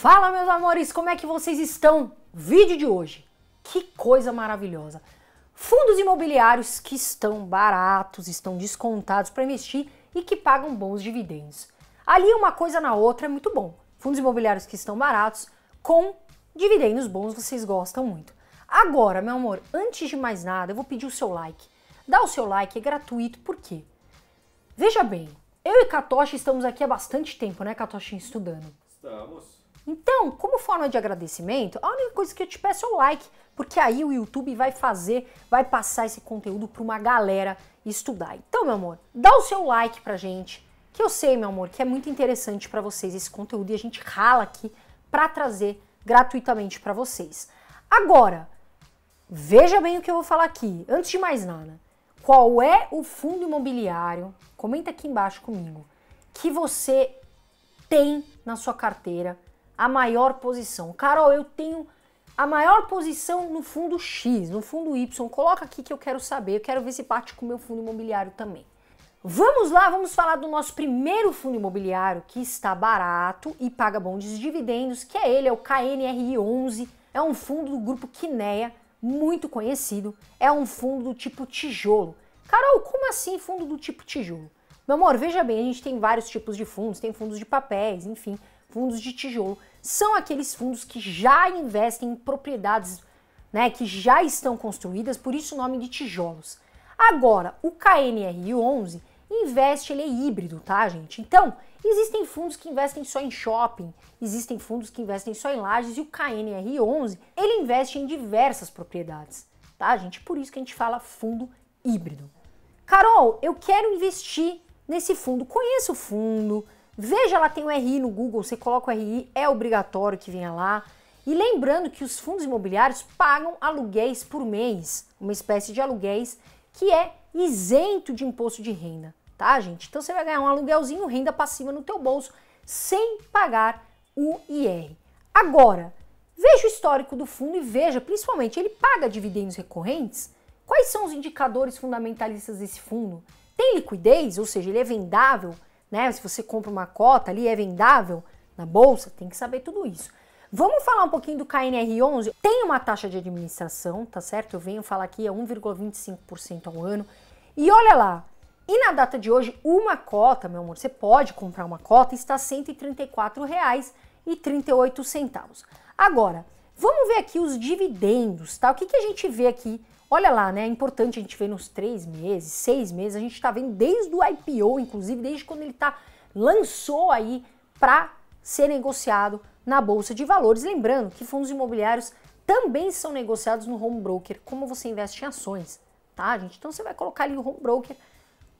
Fala meus amores, como é que vocês estão? Vídeo de hoje. Que coisa maravilhosa. Fundos imobiliários que estão baratos, estão descontados para investir e que pagam bons dividendos. Ali uma coisa na outra é muito bom. Fundos imobiliários que estão baratos com dividendos bons, vocês gostam muito. Agora, meu amor, antes de mais nada, eu vou pedir o seu like. Dá o seu like, é gratuito, por quê? Veja bem, eu e Katoshi estamos aqui há bastante tempo, né, Katoshi, estudando? Estamos. Então, como forma de agradecimento, a única coisa que eu te peço é o like, porque aí o YouTube vai fazer, vai passar esse conteúdo para uma galera estudar. Então, meu amor, dá o seu like pra gente, que eu sei, meu amor, que é muito interessante para vocês esse conteúdo e a gente rala aqui para trazer gratuitamente para vocês. Agora, veja bem o que eu vou falar aqui. Antes de mais nada, qual é o fundo imobiliário? Comenta aqui embaixo comigo que você tem na sua carteira a maior posição. Carol, eu tenho a maior posição no fundo X, no fundo Y. Coloca aqui que eu quero saber, eu quero ver se parte com o meu fundo imobiliário também. Vamos lá, vamos falar do nosso primeiro fundo imobiliário que está barato e paga bons dividendos, que é ele, é o knr 11 É um fundo do grupo Kinea, muito conhecido. É um fundo do tipo tijolo. Carol, como assim fundo do tipo tijolo? Meu amor, veja bem, a gente tem vários tipos de fundos, tem fundos de papéis, enfim fundos de tijolo são aqueles fundos que já investem em propriedades né, que já estão construídas, por isso o nome de tijolos. Agora, o KNRI11 investe, ele é híbrido, tá, gente? Então, existem fundos que investem só em shopping, existem fundos que investem só em lajes e o KNR11, ele investe em diversas propriedades, tá, gente? Por isso que a gente fala fundo híbrido. Carol, eu quero investir nesse fundo. Conheço o fundo, Veja, ela tem o RI no Google, você coloca o RI, é obrigatório que venha lá. E lembrando que os fundos imobiliários pagam aluguéis por mês, uma espécie de aluguéis que é isento de imposto de renda, tá, gente? Então você vai ganhar um aluguelzinho, renda passiva no teu bolso, sem pagar o IR. Agora, veja o histórico do fundo e veja, principalmente, ele paga dividendos recorrentes? Quais são os indicadores fundamentalistas desse fundo? Tem liquidez, ou seja, ele é vendável? né? Se você compra uma cota ali, é vendável na bolsa, tem que saber tudo isso. Vamos falar um pouquinho do KNR11. Tem uma taxa de administração, tá certo? Eu venho falar aqui é 1,25% ao ano. E olha lá, e na data de hoje, uma cota, meu amor, você pode comprar uma cota, está R$ 134,38. Agora, vamos ver aqui os dividendos, tá? O que, que a gente vê aqui Olha lá, né? É importante a gente ver nos três meses, seis meses, a gente está vendo desde o IPO, inclusive, desde quando ele tá, lançou aí para ser negociado na Bolsa de Valores. Lembrando que fundos imobiliários também são negociados no home broker, como você investe em ações, tá, gente? Então você vai colocar ali o home broker,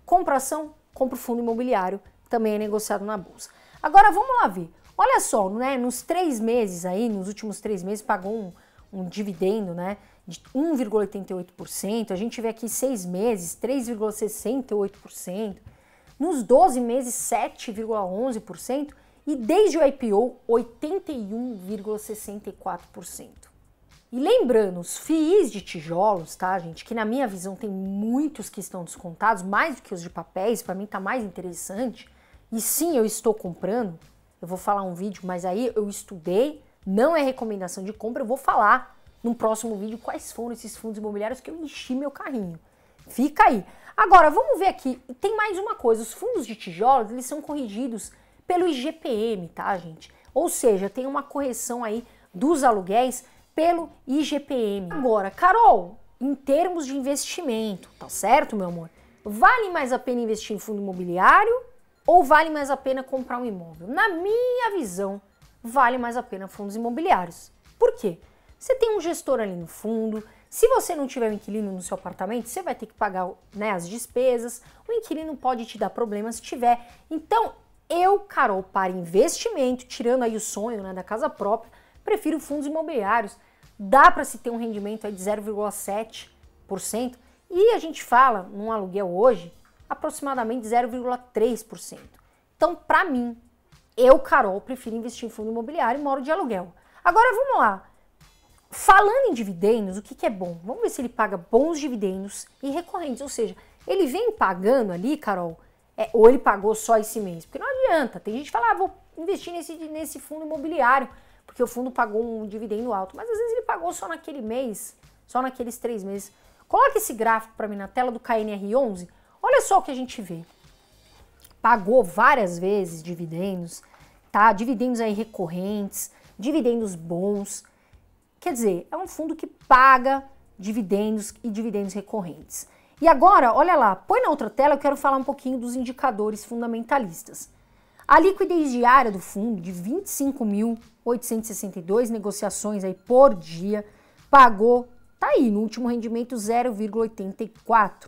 compra ação, compra o fundo imobiliário, também é negociado na Bolsa. Agora vamos lá ver. Olha só, né? Nos três meses aí, nos últimos três meses, pagou um, um dividendo, né? de 1,88%, a gente vê aqui seis meses 3,68%, nos 12 meses 7,11% e desde o IPO 81,64%. E lembrando, os FIIs de tijolos, tá, gente, que na minha visão tem muitos que estão descontados, mais do que os de papéis, para mim tá mais interessante. E sim, eu estou comprando. Eu vou falar um vídeo, mas aí eu estudei, não é recomendação de compra, eu vou falar num próximo vídeo quais foram esses fundos imobiliários que eu enchi meu carrinho. Fica aí. Agora, vamos ver aqui. Tem mais uma coisa. Os fundos de tijolos eles são corrigidos pelo IGPM, tá, gente? Ou seja, tem uma correção aí dos aluguéis pelo IGPM. Agora, Carol, em termos de investimento, tá certo, meu amor? Vale mais a pena investir em fundo imobiliário ou vale mais a pena comprar um imóvel? Na minha visão, vale mais a pena fundos imobiliários. Por quê? Você tem um gestor ali no fundo. Se você não tiver um inquilino no seu apartamento, você vai ter que pagar né, as despesas. O inquilino pode te dar problemas se tiver. Então, eu, Carol, para investimento, tirando aí o sonho né, da casa própria, prefiro fundos imobiliários. Dá para se ter um rendimento aí de 0,7%. E a gente fala num aluguel hoje aproximadamente 0,3%. Então, para mim, eu, Carol, prefiro investir em fundo imobiliário e moro de aluguel. Agora vamos lá. Falando em dividendos, o que, que é bom? Vamos ver se ele paga bons dividendos e recorrentes, ou seja, ele vem pagando ali, Carol, é, ou ele pagou só esse mês, porque não adianta. Tem gente que fala, ah, vou investir nesse, nesse fundo imobiliário, porque o fundo pagou um dividendo alto, mas às vezes ele pagou só naquele mês, só naqueles três meses. Coloca esse gráfico para mim na tela do KNR11, olha só o que a gente vê. Pagou várias vezes dividendos, tá? Dividendos aí recorrentes, dividendos bons, Quer dizer, é um fundo que paga dividendos e dividendos recorrentes. E agora, olha lá, põe na outra tela, eu quero falar um pouquinho dos indicadores fundamentalistas. A liquidez diária do fundo de 25.862 negociações aí por dia pagou, tá aí, no último rendimento 0,84.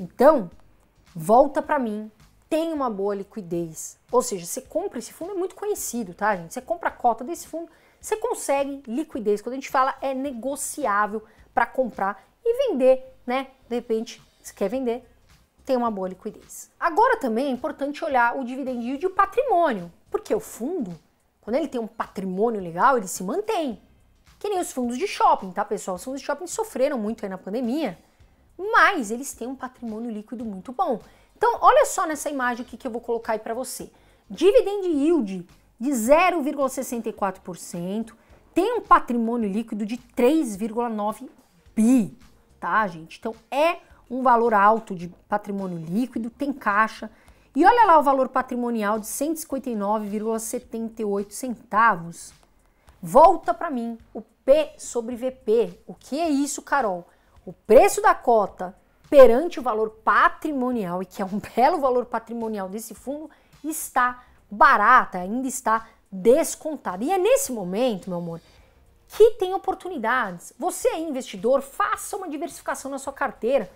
Então, volta para mim, tem uma boa liquidez. Ou seja, você compra esse fundo, é muito conhecido, tá, gente? Você compra a cota desse fundo, você consegue liquidez. Quando a gente fala é negociável para comprar e vender, né? De repente, você quer vender, tem uma boa liquidez. Agora também é importante olhar o dividend yield e o patrimônio, porque o fundo, quando ele tem um patrimônio legal, ele se mantém. Que nem os fundos de shopping, tá, pessoal? Os fundos de shopping sofreram muito aí na pandemia, mas eles têm um patrimônio líquido muito bom. Então, olha só nessa imagem aqui que eu vou colocar aí para você. Dividend yield de 0,64%, tem um patrimônio líquido de 3,9 bi, tá, gente? Então é um valor alto de patrimônio líquido, tem caixa. E olha lá o valor patrimonial de 159,78 centavos. Volta para mim o P sobre VP. O que é isso, Carol? O preço da cota perante o valor patrimonial, e que é um belo valor patrimonial desse fundo, está barata, ainda está descontada. E é nesse momento, meu amor, que tem oportunidades. Você é investidor, faça uma diversificação na sua carteira.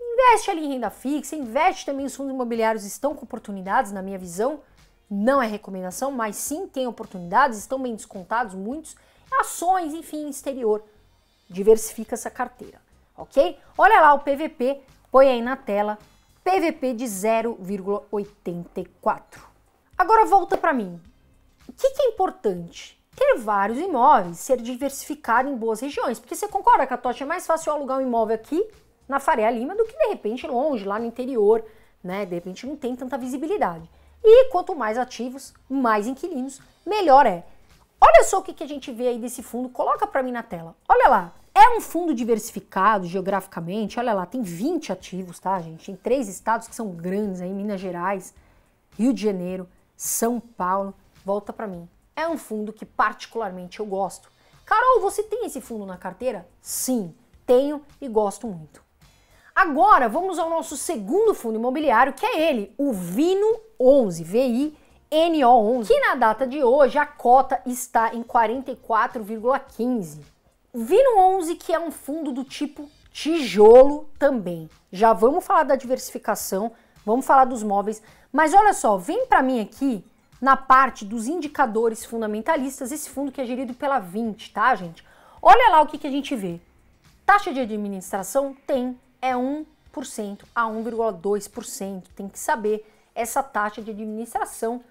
Investe ali em renda fixa, investe também os fundos imobiliários estão com oportunidades, na minha visão. Não é recomendação, mas sim tem oportunidades, estão bem descontados muitos. Ações, enfim, exterior. Diversifica essa carteira, ok? Olha lá o PVP, põe aí na tela, PVP de 0,84. Agora volta para mim. O que, que é importante? ter vários imóveis, ser diversificado em boas regiões. Porque você concorda que a Tocha é mais fácil alugar um imóvel aqui na Faria Lima do que de repente longe, lá no interior, né? De repente não tem tanta visibilidade. E quanto mais ativos, mais inquilinos, melhor é. Olha só o que, que a gente vê aí desse fundo, coloca para mim na tela. Olha lá, é um fundo diversificado geograficamente, olha lá, tem 20 ativos, tá, gente? Tem três estados que são grandes aí, Minas Gerais, Rio de Janeiro, são Paulo, volta para mim. É um fundo que particularmente eu gosto. Carol, você tem esse fundo na carteira? Sim, tenho e gosto muito. Agora vamos ao nosso segundo fundo imobiliário, que é ele, o Vino 11, VI NO11, que na data de hoje a cota está em 44,15. Vino 11, que é um fundo do tipo tijolo também. Já vamos falar da diversificação, vamos falar dos móveis, mas olha só, vem para mim aqui na parte dos indicadores fundamentalistas, esse fundo que é gerido pela 20, tá, gente? Olha lá o que, que a gente vê. Taxa de administração tem, é 1% a 1,2%. Tem que saber essa taxa de administração.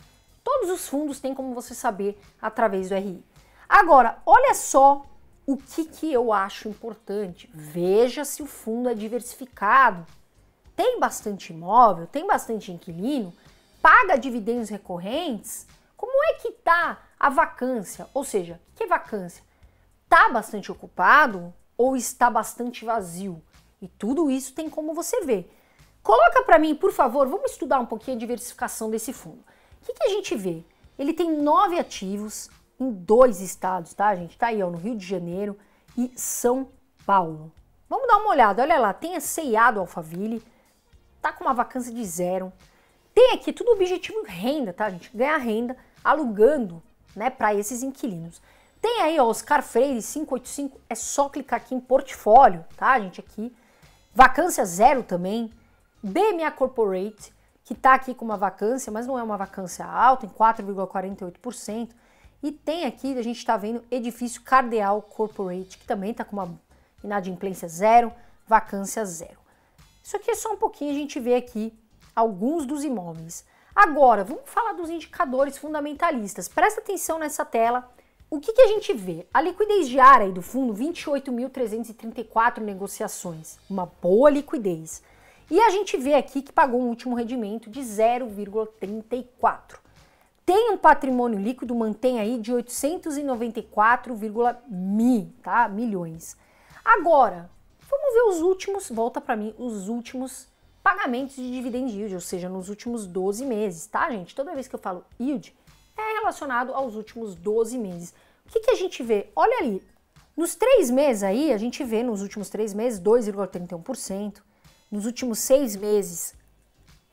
Todos os fundos têm como você saber através do RI. Agora, olha só o que, que eu acho importante. Veja se o fundo é diversificado tem bastante imóvel, tem bastante inquilino, paga dividendos recorrentes, como é que tá a vacância? Ou seja, o que é vacância? Tá bastante ocupado ou está bastante vazio? E tudo isso tem como você ver. Coloca para mim, por favor, vamos estudar um pouquinho a diversificação desse fundo. O que, que a gente vê? Ele tem nove ativos em dois estados, tá, gente? Tá aí, ó, no Rio de Janeiro e São Paulo. Vamos dar uma olhada, olha lá, tem a Ceiado Alphaville, tá com uma vacância de zero. Tem aqui tudo objetivo renda, tá, gente? Ganhar renda alugando, né, para esses inquilinos. Tem aí, ó, Oscar Freire 585, é só clicar aqui em portfólio, tá, gente, aqui. Vacância zero também. BMA Corporate, que tá aqui com uma vacância, mas não é uma vacância alta, em 4,48%. E tem aqui, a gente está vendo, Edifício Cardeal Corporate, que também tá com uma inadimplência zero, vacância zero. Isso aqui é só um pouquinho, a gente vê aqui alguns dos imóveis. Agora, vamos falar dos indicadores fundamentalistas. Presta atenção nessa tela. O que, que a gente vê? A liquidez diária do fundo, 28.334 negociações. Uma boa liquidez. E a gente vê aqui que pagou um último rendimento de 0,34. Tem um patrimônio líquido, mantém aí de 894,1 tá? milhões. Agora, Vamos ver os últimos, volta para mim, os últimos pagamentos de dividend yield, ou seja, nos últimos 12 meses, tá, gente? Toda vez que eu falo yield, é relacionado aos últimos 12 meses. O que, que a gente vê? Olha ali, nos três meses aí, a gente vê nos últimos três meses 2,31%, nos últimos seis meses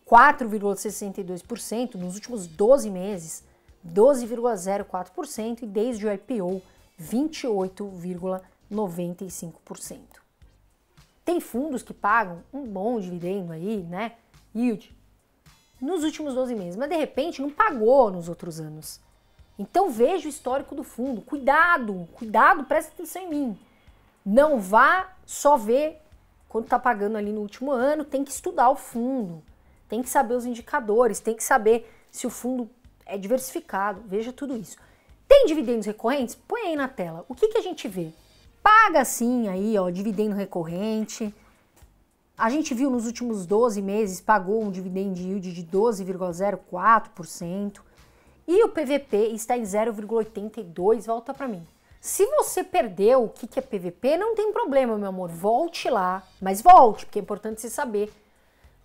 4,62%, nos últimos 12 meses 12,04% e desde o IPO 28,95%. Tem fundos que pagam um bom dividendo aí, né? Yield nos últimos 12 meses, mas de repente não pagou nos outros anos. Então veja o histórico do fundo. Cuidado, cuidado, presta atenção em mim. Não vá só ver quando está pagando ali no último ano, tem que estudar o fundo, tem que saber os indicadores, tem que saber se o fundo é diversificado, veja tudo isso. Tem dividendos recorrentes? Põe aí na tela. O que, que a gente vê? paga sim aí, ó, dividendo recorrente. A gente viu nos últimos 12 meses pagou um dividend yield de 12,04% e o PVP está em 0,82, volta para mim. Se você perdeu o que é PVP, não tem problema, meu amor, volte lá, mas volte, porque é importante você saber.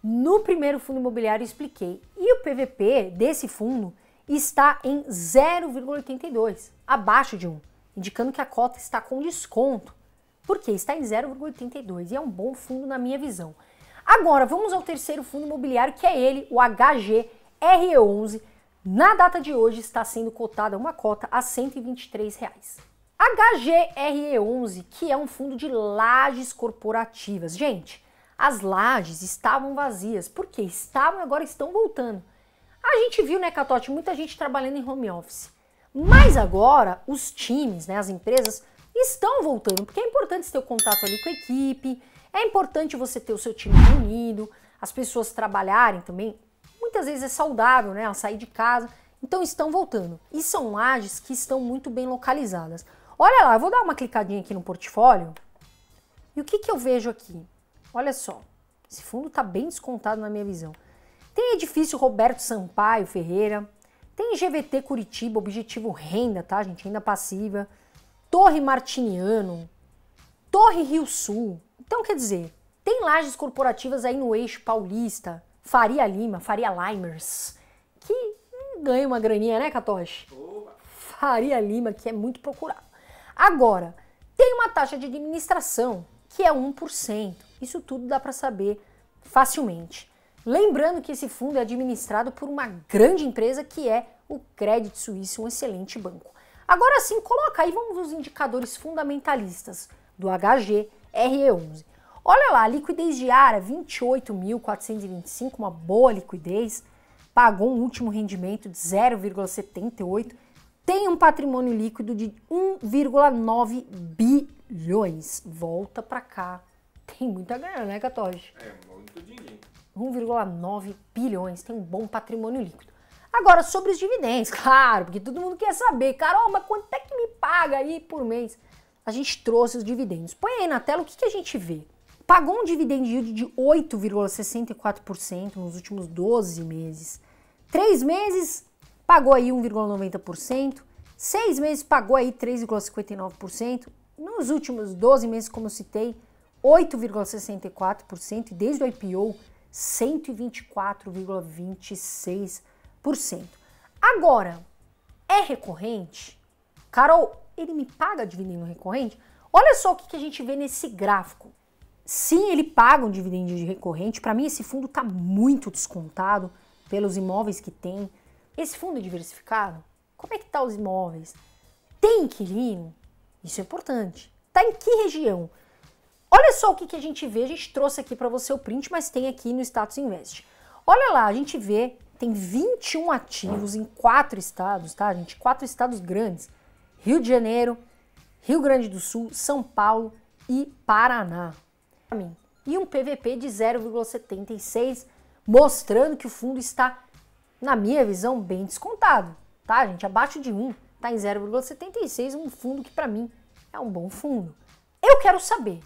No primeiro fundo imobiliário eu expliquei. E o PVP desse fundo está em 0,82, abaixo de 1 indicando que a cota está com desconto, porque está em 0,82 e é um bom fundo na minha visão. Agora, vamos ao terceiro fundo imobiliário, que é ele, o HGRE11. Na data de hoje está sendo cotada uma cota a R$ 123. Reais. HGRE11, que é um fundo de lajes corporativas. Gente, as lajes estavam vazias, porque estavam e agora estão voltando. A gente viu, né, Catote, muita gente trabalhando em home office. Mas agora os times, né, as empresas estão voltando, porque é importante ter o contato ali com a equipe, é importante você ter o seu time reunido, as pessoas trabalharem também. Muitas vezes é saudável, né, sair de casa. Então estão voltando. E são lajes que estão muito bem localizadas. Olha lá, eu vou dar uma clicadinha aqui no portfólio. E o que, que eu vejo aqui? Olha só, esse fundo está bem descontado na minha visão. Tem edifício Roberto Sampaio Ferreira, tem GVT Curitiba, objetivo renda, tá, gente? Renda passiva. Torre Martiniano. Torre Rio Sul. Então, quer dizer, tem lajes corporativas aí no eixo paulista. Faria Lima, Faria Limers. Que ganha uma graninha, né, Catoche? Faria Lima, que é muito procurado. Agora, tem uma taxa de administração que é 1%. Isso tudo dá para saber facilmente. Lembrando que esse fundo é administrado por uma grande empresa que é o Credit Suisse, um excelente banco. Agora sim, coloca aí, vamos os indicadores fundamentalistas do HG RE11. Olha lá, liquidez diária 28.425, uma boa liquidez, pagou um último rendimento de 0,78, tem um patrimônio líquido de 1,9 bilhões. Volta para cá. Tem muita grana, né, Catoge? É, 1,9 bilhões, tem um bom patrimônio líquido. Agora, sobre os dividendos, claro, porque todo mundo quer saber, Carol, mas quanto é que me paga aí por mês? A gente trouxe os dividendos. Põe aí na tela o que, que a gente vê. Pagou um dividend yield de 8,64% nos últimos 12 meses. Três meses pagou aí 1,90%. Seis meses pagou aí 3,59%. Nos últimos 12 meses, como eu citei, 8,64%. E desde o IPO, 124,26%. Agora, é recorrente? Carol, ele me paga dividendo recorrente? Olha só o que, a gente vê nesse gráfico. Sim, ele paga um dividendo de recorrente. Para mim, esse fundo está muito descontado pelos imóveis que tem. Esse fundo é diversificado? Como é que tá os imóveis? Tem inquilino? Isso é importante. Tá em que região? Olha só o que, que a gente vê, a gente trouxe aqui para você o print, mas tem aqui no Status Invest. Olha lá, a gente vê, tem 21 ativos em quatro estados, tá, gente? Quatro estados grandes: Rio de Janeiro, Rio Grande do Sul, São Paulo e Paraná. E um PVP de 0,76, mostrando que o fundo está, na minha visão, bem descontado, tá, gente? Abaixo de 1, tá em 0,76, um fundo que para mim é um bom fundo. Eu quero saber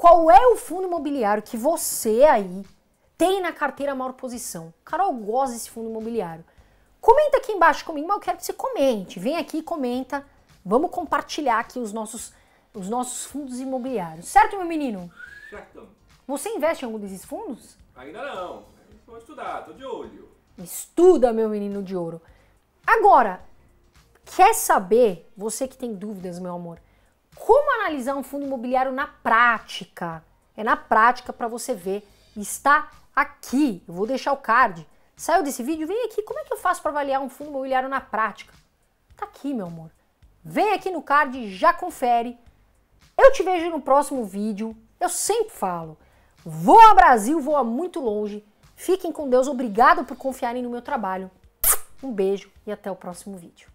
qual é o fundo imobiliário que você aí tem na carteira maior posição? Carol gosta desse fundo imobiliário. Comenta aqui embaixo comigo, mas eu quero que você comente. Vem aqui e comenta. Vamos compartilhar aqui os nossos, os nossos fundos imobiliários. Certo, meu menino? Certo. Você investe em algum desses fundos? Ainda não. Vou estudar, tô de olho. Estuda, meu menino de ouro. Agora, quer saber, você que tem dúvidas, meu amor, analisar um fundo imobiliário na prática. É na prática para você ver. Está aqui. Eu vou deixar o card. Saiu desse vídeo? Vem aqui. Como é que eu faço para avaliar um fundo imobiliário na prática? Tá aqui, meu amor. Vem aqui no card, já confere. Eu te vejo no próximo vídeo. Eu sempre falo. Voa Brasil, voa muito longe. Fiquem com Deus. Obrigado por confiarem no meu trabalho. Um beijo e até o próximo vídeo.